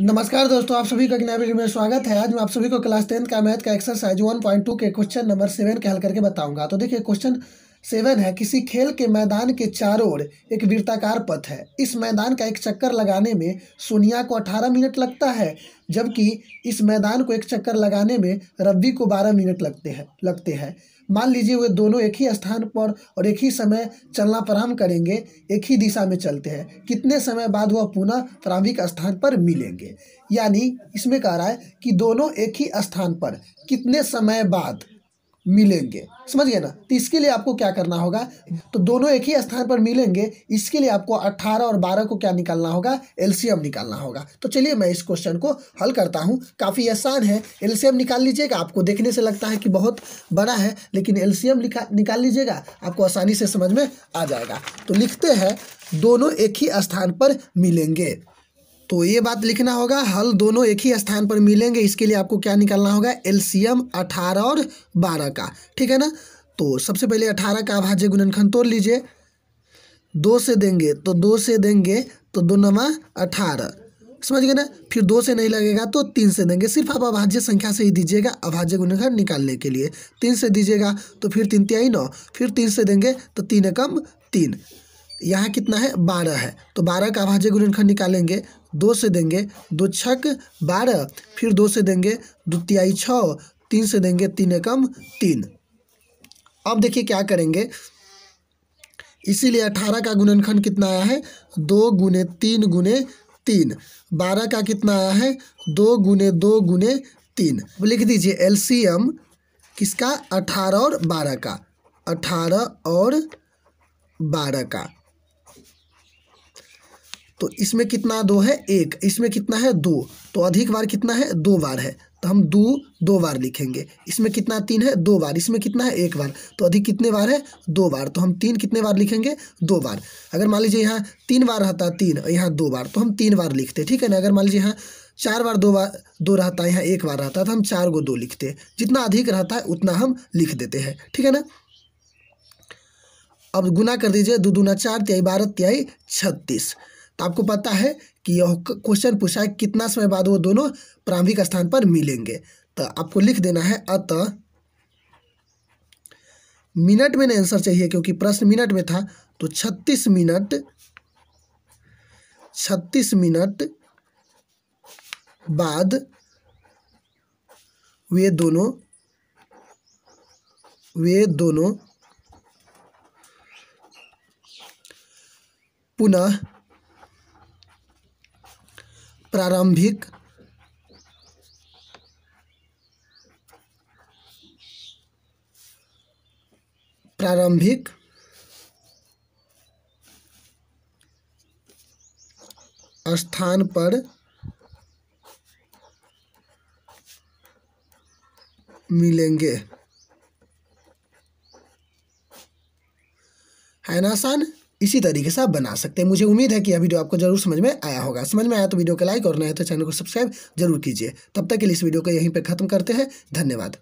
नमस्कार दोस्तों आप सभी का ज्ञापन में स्वागत है आज मैं आप सभी को क्लास टेंथ का मैथ का एक्सरसाइज वन पॉइंट टू के क्वेश्चन नंबर सेवन के हल करके बताऊंगा तो देखिए क्वेश्चन सेवन है किसी खेल के मैदान के चारों ओर एक वृत्ताकार पथ है इस मैदान का एक चक्कर लगाने में सोनिया को अठारह मिनट लगता है जबकि इस मैदान को एक चक्कर लगाने में रब्बी को बारह मिनट लगते हैं लगते हैं मान लीजिए वे दोनों एक ही स्थान पर और एक ही समय चलना प्रारंभ करेंगे एक ही दिशा में चलते हैं कितने समय बाद वह पुनः प्रारंभिक स्थान पर मिलेंगे यानी इसमें कह रहा है कि दोनों एक ही स्थान पर कितने समय बाद मिलेंगे समझ गए ना तो इसके लिए आपको क्या करना होगा तो दोनों एक ही स्थान पर मिलेंगे इसके लिए आपको 18 और 12 को क्या निकालना होगा एलसीएम निकालना होगा तो चलिए मैं इस क्वेश्चन को हल करता हूँ काफ़ी आसान है एलसीएम निकाल लीजिएगा आपको देखने से लगता है कि बहुत बड़ा है लेकिन एलसीएम निकाल लीजिएगा आपको आसानी से समझ में आ जाएगा तो लिखते हैं दोनों एक ही स्थान पर मिलेंगे तो ये बात लिखना होगा हल दोनों एक ही स्थान पर मिलेंगे इसके लिए आपको क्या निकालना होगा एलसीएम 18 और 12 का ठीक है ना तो सबसे पहले 18 का अभाज्य गुणनखंड तोड़ लीजिए दो से देंगे तो दो से देंगे तो दो नवा अठारह समझ गए ना फिर दो से नहीं लगेगा तो तीन से देंगे सिर्फ आप अभाज्य संख्या से ही दीजिएगा अभाज्य गुणनखंड निकालने के लिए तीन से दीजिएगा तो फिर तीन त्याई नौ फिर तीन से देंगे तो तीन एकम तीन यहाँ कितना है बारह है तो बारह का अभाज्य गुणनखंड निकालेंगे दो से देंगे दो छक बारह फिर दो से देंगे दो तिहाई तीन से देंगे तीन एकम तीन अब देखिए क्या करेंगे इसीलिए अठारह का गुणनखंड कितना आया है दो गुने तीन गुने तीन बारह का कितना आया है दो गुने दो गुने तीन अब लिख दीजिए एम किसका अठारह और बारह का अठारह और बारह का तो इसमें कितना दो है एक इसमें कितना है दो तो अधिक बार कितना है दो बार है तो हम दो दो बार लिखेंगे इसमें कितना तीन है दो बार इसमें कितना है एक बार तो अधिक कितने बार है दो बार तो हम तीन कितने बार लिखेंगे दो बार अगर मान लीजिए यहाँ तीन बार रहता तीन और यहाँ दो बार तो हम तीन बार लिखते ठीक है ना अगर मान लीजिए यहाँ चार बार दो बार दो रहता है यहाँ एक बार रहता है तो हम चार गो दो लिखते जितना अधिक रहता है उतना हम लिख देते हैं ठीक है ना अब गुना कर दीजिए दो दूना चार त्याई बारह त्याई छत्तीस तो आपको पता है कि यह क्वेश्चन पूछा है कितना समय बाद वो दोनों प्रारंभिक स्थान पर मिलेंगे तो आपको लिख देना है अत मिनट में नहीं आंसर चाहिए क्योंकि प्रश्न मिनट में था तो छत्तीस मिनट छत्तीस मिनट बाद वे दोनों वे दोनों पुनः प्रारंभिक प्रारंभिक स्थान पर मिलेंगे है ना आसान इसी तरीके से आप बना सकते हैं मुझे उम्मीद है कि यह वीडियो आपको जरूर समझ में आया होगा समझ में आया तो वीडियो को लाइक और नए तो चैनल को सब्सक्राइब जरूर कीजिए तब तक के लिए इस वीडियो को यहीं पर खत्म करते हैं धन्यवाद